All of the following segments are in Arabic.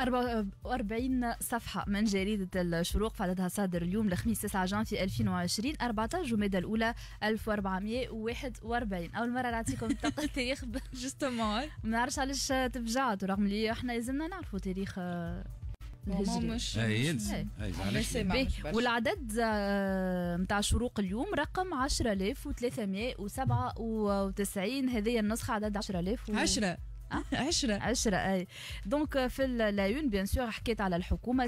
44 صفحة من جريدة الشروق في عددها صادر اليوم الخميس 9 جان في 2020 14 جمادة الأولى 1441 أول مرة نعطيكم تاريخ جوستومون ما نعرفش علاش تفجعت رغم اللي احنا لازمنا نعرفوا تاريخ مش والعدد نتاع شروق اليوم رقم 10397 هذه النسخه عدد 10000 10 عشرة عشرة أي دونك euh, في اللايون بيان سور حكيت على الحكومة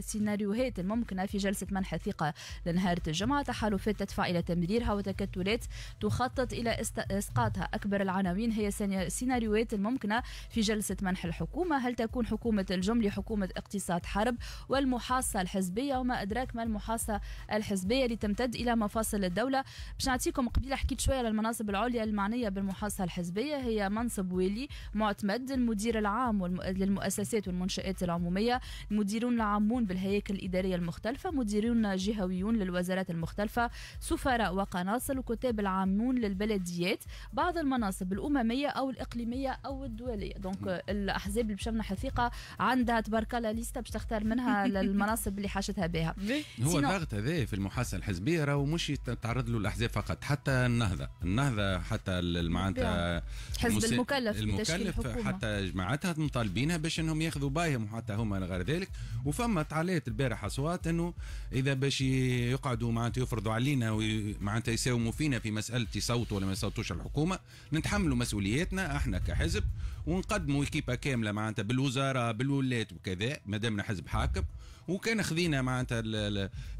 سيناريوهات الممكنة في جلسة منح الثقة لنهار الجمعة تحالفات تدفع إلى تمريرها وتكتلات تخطط إلى إسقاطها أكبر العناوين هي سيناريوهات الممكنة في جلسة منح الحكومة هل تكون حكومة الجملة حكومة اقتصاد حرب والمحاصة الحزبية وما أدراك ما المحاصة الحزبية اللي تمتد إلى مفاصل الدولة باش نعطيكم قبيلة حكيت شوية على المناصب العليا المعنية بالمحاصة الحزبية هي منصب ولي معتمد المدير العام للمؤسسات والمنشآت العمومية المديرون العامون بالهياكل الإدارية المختلفة مديرون جهويون للوزارات المختلفة سفراء وقناصل وكتاب العامون للبلديات بعض المناصب الأممية أو الإقليمية أو الدولية دونك الأحزاب اللي باش حثيقة الثقة عندها تبارك الله ليستا باش تختار منها للمناصب اللي حاشتها بها هو الضغط هذا في المحاسة الحزبية راهو مش يتعرض له الأحزاب فقط حتى النهضة النهضة حتى معناتها حزب المكلف المكلف الموالف حتى جماعتها مطالبينها باش انهم ياخذوا بايهم وحتى هما غير ذلك وفما تعليت البارح اصوات انه اذا باش يقعدوا معناتها يفرضوا علينا معناتها يساوموا فينا في مساله يصوتوا ولا ما يصوتوش الحكومه نتحملوا مسؤولياتنا احنا كحزب ونقدموا كيبا كامله معناتها بالوزاره بالولايات وكذا ما دامنا حزب حاكم وكان خذينا معناتها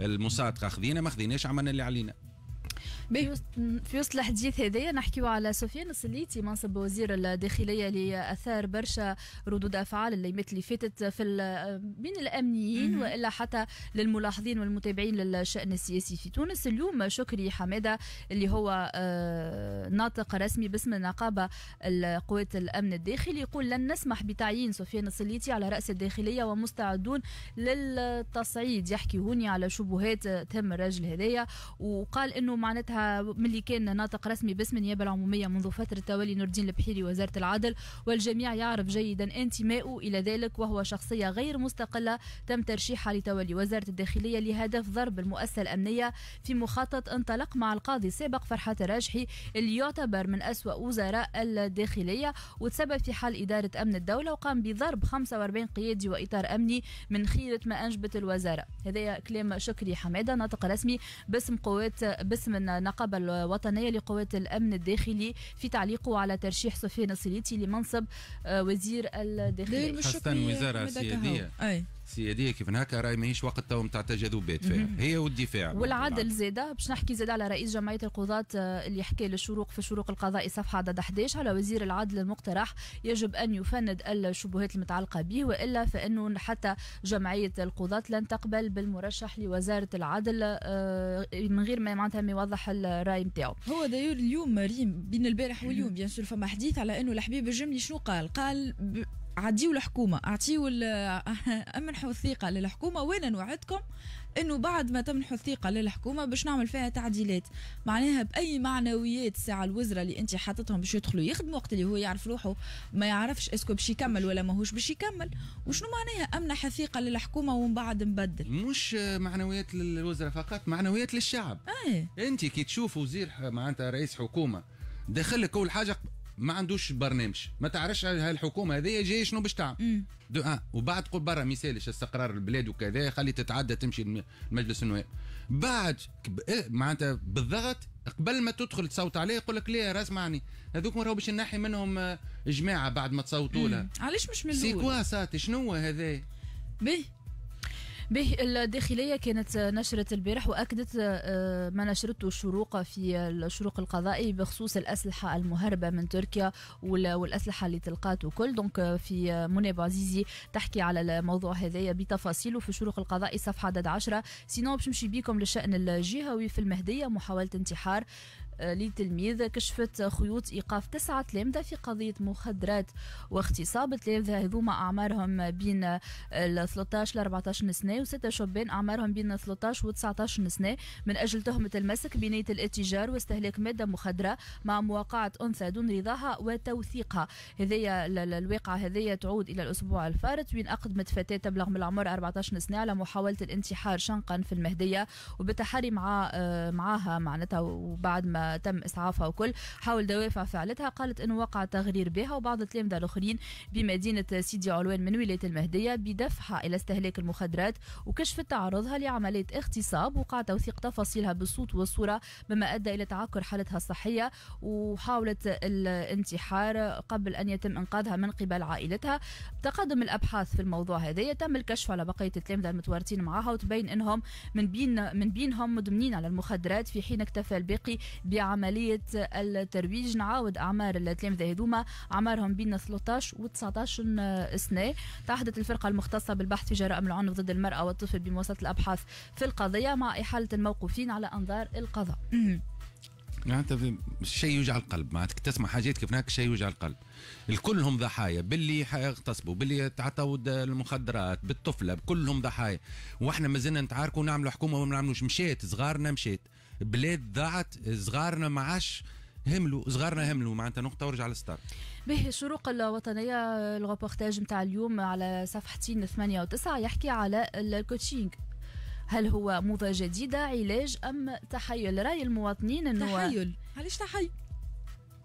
المصادقه خذينا ما خذيناش عملنا اللي علينا في وسط الحديث هذايا نحكيو على سفيان السليتي منصب وزير الداخليه اللي اثار برشا ردود افعال الايامات اللي فاتت في بين الامنيين والا حتى للملاحظين والمتابعين للشان السياسي في تونس اليوم شكري حماده اللي هو آه، ناطق رسمي باسم النقابه قوات الامن الداخلي يقول لن نسمح بتعيين سفيان السليتي على راس الداخليه ومستعدون للتصعيد يحكي هوني على شبهات تم الرجل هذايا وقال انه معناتها ملي كان ناطق رسمي باسم النيابه العموميه منذ فتره تولي نور الدين البحيري وزاره العدل والجميع يعرف جيدا انتمائه الى ذلك وهو شخصيه غير مستقله تم ترشيحها لتولي وزاره الداخليه لهدف ضرب المؤسسه الامنيه في مخطط انطلق مع القاضي السابق فرحات الراجحي اللي يعتبر من أسوأ وزراء الداخليه وتسبب في حل اداره امن الدوله وقام بضرب 45 قيادي واطار امني من خيره ما انجبت الوزاره هذا كلام شكري حماده ناطق رسمي باسم قوات باسم النقابة الوطنية لقوات الأمن الداخلي في تعليقه على ترشيح سفيان السليتي لمنصب آه، وزير الداخلية خاصة وزارة سيادية أي. سي هذه كيف هكا راهي ماهيش وقت تو نتاع تجاذبات فيها هي والدفاع والعدل زاده باش نحكي زاده على رئيس جمعيه القضاة آه، اللي حكى للشروق في شروق القضاء صفحه عدد 11 على وزير العدل المقترح يجب ان يفند الشبهات المتعلقه به والا فانه حتى جمعيه القضاة لن تقبل بالمرشح لوزاره العدل آه، من غير ما معناتها ما يوضح الراي نتاعو هو داير اليوم ريم بين البارح واليوم بيان سور فما حديث على انه الحبيب الجملي شنو قال؟ قال عديوا الحكومه اعطيوا امنحوا الثقه للحكومه وانا نوعدكم انه بعد ما تمنحوا الثقه للحكومه باش نعمل فيها تعديلات معناها باي معنويات ساعه الوزراء اللي انت حاطتهم باش يدخلوا يخدموا وقت اللي هو يعرف روحه ما يعرفش اسكو باش يكمل ولا ماهوش باش يكمل وشنو معناها امنح الثقه للحكومه ومن بعد نبدل مش معنويات للوزراء فقط معنويات للشعب أي. انت كي تشوف وزير معناتها رئيس حكومه دخل لك اول حاجه ما عندوش برنامج ما تعرفش الحكومه هذه جايه شنو باش تعمل دو آه. وبعد قول برا مثال استقرار البلاد وكذا خلي تتعدى تمشي لمجلس النواب بعد إيه، معناتها بالضغط قبل ما تدخل تصوت عليه يقول لك لا معني هذوك راهو باش نحي منهم آه، جماعه بعد ما تصوتوا لها علاش مش من الاول سي كوا ساتي شنو هذا بيه به الداخليه كانت نشرت البارح واكدت آه، ما نشرته الشروق في الشروق القضائي بخصوص الاسلحه المهربه من تركيا والاسلحه اللي تلقات وكل دونك آه، في آه، منى عزيزي تحكي على الموضوع هذايا بتفاصيله في الشروق القضائي صفحه عدد عشرة سينو باش نمشي بيكم للشأن الجهوي في المهديه محاوله انتحار للتلميذ كشفت خيوط ايقاف تسعه تلامذه في قضيه مخدرات واغتصاب تلامذه هذوما اعمارهم بين 13 ل 14 سنه وسته شبان اعمارهم بين 13 و 19 سنه من اجل تهمه المسك بنيه الاتجار واستهلاك ماده مخدره مع مواقعه انثى دون رضاها وتوثيقها هذيا الواقعه هذيا تعود الى الاسبوع الفارط وين اقدمت فتاه تبلغ من العمر 14 سنه على محاوله الانتحار شنقا في المهديه وبالتحري مع آه، معاها معناتها وبعد ما تم اسعافها وكل حاول دوافع فعلتها قالت انه وقع تغرير بها وبعض التلامذه الاخرين بمدينه سيدي علوان من ولايه المهديه بدفعها الى استهلاك المخدرات وكشفت تعرضها لعمليه اغتصاب وقع توثيق تفاصيلها بالصوت والصوره مما ادى الى تعكر حالتها الصحيه وحاولت الانتحار قبل ان يتم انقاذها من قبل عائلتها تقدم الابحاث في الموضوع هذا تم الكشف على بقيه التلامذه المتوارثين معها وتبين انهم من بين من بينهم مدمنين على المخدرات في حين اكتفى الباقي عملية الترويج نعاود أعمار التلامذة هذوما أعمارهم بين 13 و 19 سنة تعهدت الفرقة المختصة بالبحث في جرائم العنف ضد المرأة والطفل بمواصلة الأبحاث في القضية مع إحالة الموقوفين على أنظار القضاء معناتها يعني شيء يوجع القلب معناتك تسمع حاجات كيف هناك شيء يوجع القلب الكلهم ضحايا باللي اغتصبوا باللي تعطوا المخدرات بالطفله كلهم ضحايا واحنا مازلنا نتعاركوا ونعملوا حكومه وما نعملوش مشيت صغارنا مشيت بلاد ضاعت صغارنا ما عادش هملوا صغارنا هملوا معناتها نقطه ورجع للستار به الشروق الوطنيه الغوبورتاج نتاع اليوم على صفحتين 8 و9 يحكي على الكوتشينج هل هو موضه جديده علاج ام تحيل راي المواطنين انه تحيل علاش تحيل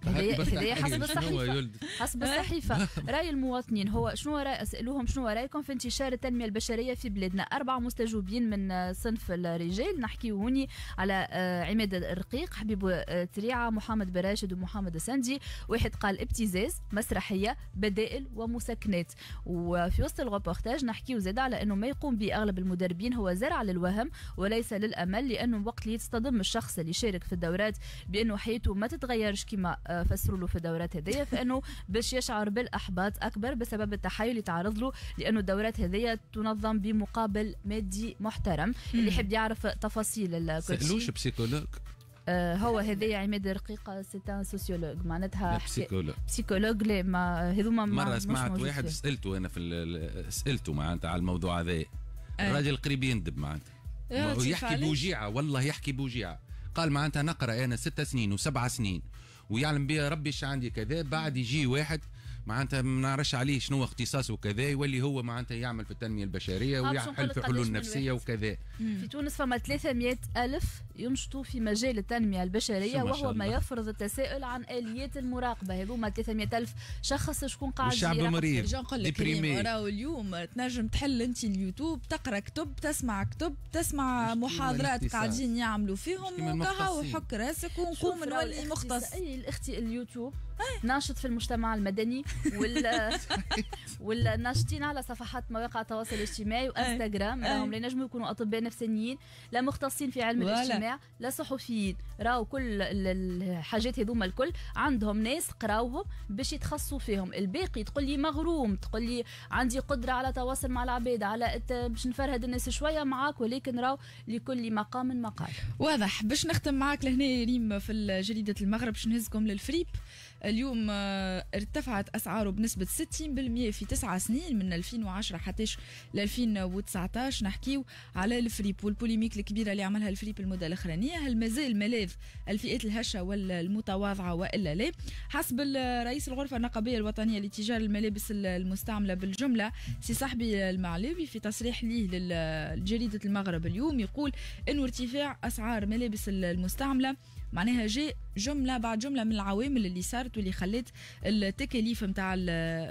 هدايا حسب الصحيفه حسب آه. الصحيفه راي المواطنين هو شنو راي اسالوهم شنو رايكم في انتشار التنميه البشريه في بلادنا اربعه مستجوبين من صنف الرجال نحكيو هوني على آه، عماد الرقيق حبيب آه، تريعه محمد براشد ومحمد السندي واحد قال ابتزاز مسرحيه بدائل ومسكنات وفي وسط الغوبورتاج نحكيو زاد على انه ما يقوم به اغلب المدربين هو زرع للوهم وليس للامل لانه وقت اللي يتصطدم الشخص اللي يشارك في الدورات بانه حياته ما تتغيرش كما فسروا له في الدورات هذيا فانه باش يشعر بالاحباط اكبر بسبب التحايل اللي تعرض له لانه الدورات هذيا تنظم بمقابل مادي محترم اللي يحب يعرف تفاصيل الكوتشي سالوش بسيكولوج آه، هو هذايا عماد رقيقه سيت ان سوسيولوج معناتها بسيكولوج بسيكولوج لا ما هذوما مره سمعت واحد سالته انا في سالته معناتها على الموضوع هذا الراجل آه. قريب يندب معناتها آه، يحكي بوجيعه والله يحكي بوجيعه قال معناتها نقرا انا ست سنين وسبع سنين ويعلم بها ربي ايش عندي كذا بعد يجي واحد معناتها ما نعرفش عليه شنو اختصاصه وكذا يولي هو معناتها يعمل في التنميه البشريه ويحل في حلول نفسيه وكذا في تونس فما 300 الف ينشطوا في مجال التنميه البشريه وهو ما يفرض التساؤل عن اليات المراقبه هذوما 300 الف شخص شكون قاعد الشعب مريض ديبريمي راهو اليوم تنجم تحل انت اليوتيوب تقرا كتب تسمع كتب تسمع محاضرات قاعدين يعملوا فيهم وكهو حك راسك ونقوم نولي مختص اي الاختي اليوتيوب ناشط في المجتمع المدني وال والناشطين على صفحات مواقع التواصل الاجتماعي وانستغرام راهم لا ينجموا يكونوا اطباء نفسانيين لا مختصين في علم الاجتماع لا صحفيين راهو كل الحاجات هذوما الكل عندهم ناس قراوهم باش يتخصصوا فيهم الباقي تقول لي مغروم تقول لي عندي قدره على تواصل مع العباد على باش نفرهد الناس شويه معاك ولكن راهو لكل مقام مقال واضح باش نختم معاك لهنا ريم في جريده المغرب باش نهزكم للفريب اليوم آه، ارتفعت أسعاره بنسبة 60% في تسعة سنين من 2010 حتى ل 2019 نحكيو على الفريب والبوليميك الكبيرة اللي عملها الفريب المدة الأخرانية هل مازال ملاذ الفئات الهشة ولا المتواضعة وإلا لا حسب رئيس الغرفة النقابية الوطنية لتجار الملابس المستعملة بالجملة سي صاحبي المعلوي في تصريح ليه لجريدة المغرب اليوم يقول أنه ارتفاع أسعار ملابس المستعملة معناها جاء جمله بعد جمله من العوامل اللي صارت واللي خلت التكاليف نتاع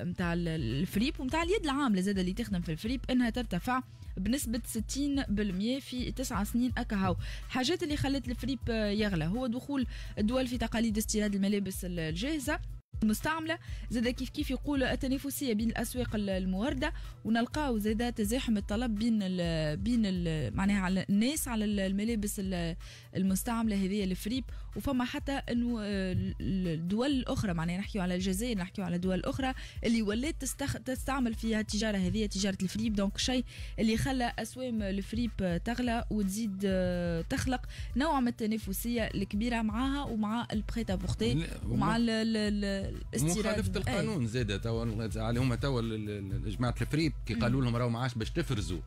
نتاع الفريب ونتاع اليد العامله زادة اللي تخدم في الفريب انها ترتفع بنسبة 60% في تسعة سنين أكهو حاجات اللي خلت الفريب يغلى هو دخول الدول في تقاليد استيراد الملابس الجاهزة المستعملة زاد كيف كيف يقولوا التنافسية بين الأسواق الموردة ونلقاو زاد تزاحم الطلب بين الـ بين الـ معناها على الناس على الملابس المستعملة هذه الفريب وفما حتى أنه آه، الدول الأخرى معناها نحكيو على الجزائر نحكيو على دول أخرى اللي ولات تستخ... تستعمل فيها التجارة هذه تجارة الفريب دونك شيء اللي خلى أسوام الفريب تغلى وتزيد آه، تخلق نوع من التنافسية الكبيرة معاها ومع البريتا بوختي ومع مخالفه القانون زاد توا عليهم توا جماعه الفريب كي قالوا لهم راهو ما عادش باش تفرزوا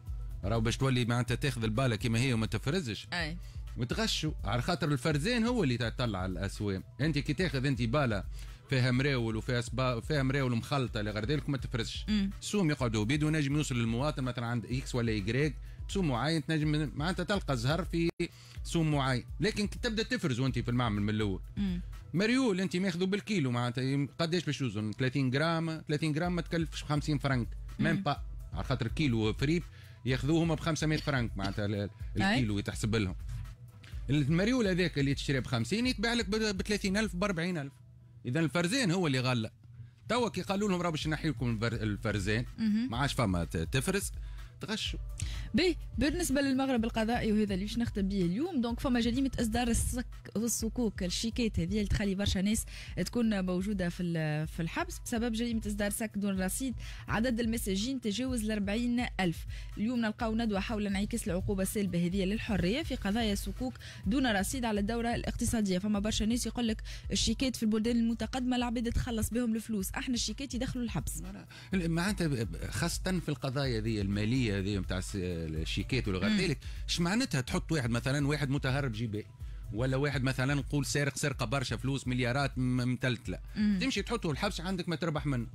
راهو باش تولي معناتها تاخذ الباله كما هي وما تفرزش اي وتغشوا على خاطر الفرزان هو اللي تطلع على الاسوام انت كي تاخذ انت باله فيها مراول وفيها سبا فيها مراول مخلطه اللي غير ذلك ما تفرزش سوم يقعدوا بيدو نجم يوصل للمواطن مثلا عند اكس ولا يجريك سوم معين تنجم معناتها تلقى زهر في سوم معين لكن تبدا تفرز وانت في المعمل من الاول مريول انت ماخذه بالكيلو معناتها قداش باش يوزن 30 جرام 30 جرام ما تكلفش 50 فرنك ميم با على خاطر كيلو فريب ياخذوهم ب 500 فرنك معناتها الكيلو يتحسب لهم المريول هذاك اللي تشتريه ب 50 يتباع لك ب 30000 ب 40000 اذا الفرزان هو اللي غلى توا كي قالوا لهم راه باش نحي لكم الفرزان ما عادش فما تفرز تغشوا به بالنسبه للمغرب القضائي وهذا اللي باش نختم به اليوم دونك فما جريمه اصدار السك والسكوك الشيكات هذه اللي تخلي برشا ناس تكون موجوده في في الحبس بسبب جريمه اصدار سك دون رصيد عدد المساجين تجاوز ال الف اليوم نلقاو ندوه حول انعكاس العقوبه السلبه هذه للحريه في قضايا الصكوك دون رصيد على الدوره الاقتصاديه فما برشا ناس يقول لك الشيكات في البلدان المتقدمه العباد تخلص بهم الفلوس احنا الشيكات يدخلوا الحبس معناتها خاصه في القضايا هذه الماليه هذه نتاع الشيكات ولا غير ذلك اش معناتها تحط واحد مثلا واحد متهرب جبائي ولا واحد مثلا نقول سارق سرقه برشا فلوس مليارات متلتله تمشي تحطه الحبس عندك ما تربح منه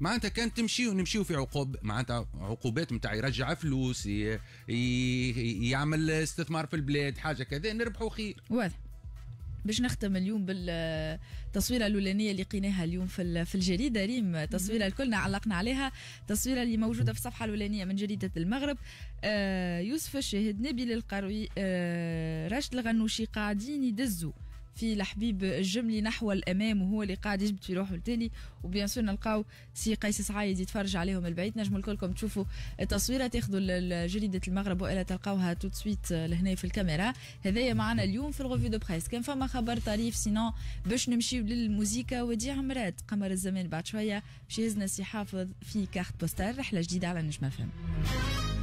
معناتها كان تمشيو نمشيو في عقوب معناتها عقوبات نتاع يرجع فلوس ي... ي... يعمل استثمار في البلاد حاجه كذا نربحوا خير واضح باش نختم اليوم بالتصويره الاولانيه اللي لقيناها اليوم في في الجريده ريم تصويره الكلنا علقنا عليها تصويره اللي موجوده في الصفحه الاولانيه من جريده المغرب آه، يوسف الشاهد نبيل القروي آه، راشد الغنوشي قاعدين يدزوا في الحبيب الجملي نحو الامام وهو اللي قاعد يجبد في روحه التالي وبيان سور نلقاو سي قيس سعايد يتفرج عليهم البعيد نجموا الكلكم تشوفوا التصويره تاخذوا جريده المغرب والا تلقاوها توت سويت لهنا في الكاميرا هذايا معنا اليوم في الغوفي دو بريس كان فما خبر طريف سينو باش نمشيو للموزيكا وديع مراد قمر الزمان بعد شويه باش يهزنا سي حافظ في كارت بوستال رحله جديده على نجم فهم